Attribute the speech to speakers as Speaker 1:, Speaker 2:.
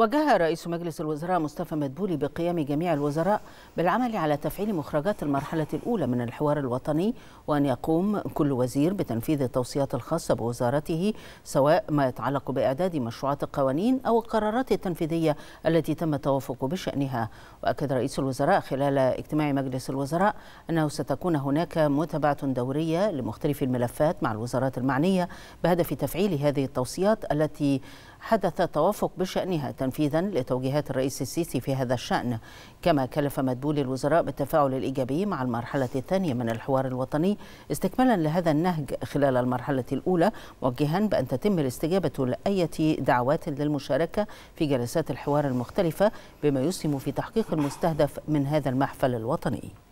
Speaker 1: وجه رئيس مجلس الوزراء مصطفى مدبولي بقيام جميع الوزراء بالعمل على تفعيل مخرجات المرحلة الأولى من الحوار الوطني وأن يقوم كل وزير بتنفيذ التوصيات الخاصة بوزارته سواء ما يتعلق بإعداد مشروعات القوانين أو القرارات التنفيذية التي تم التوافق بشأنها وأكد رئيس الوزراء خلال اجتماع مجلس الوزراء أنه ستكون هناك متابعة دورية لمختلف الملفات مع الوزارات المعنية بهدف تفعيل هذه التوصيات التي حدث توافق بشأنها تنفيذا لتوجيهات الرئيس السيسي في هذا الشأن كما كلف مدبول الوزراء بالتفاعل الإيجابي مع المرحلة الثانية من الحوار الوطني استكمالا لهذا النهج خلال المرحلة الأولى موجها بأن تتم الاستجابة لأية دعوات للمشاركة في جلسات الحوار المختلفة بما يسهم في تحقيق المستهدف من هذا المحفل الوطني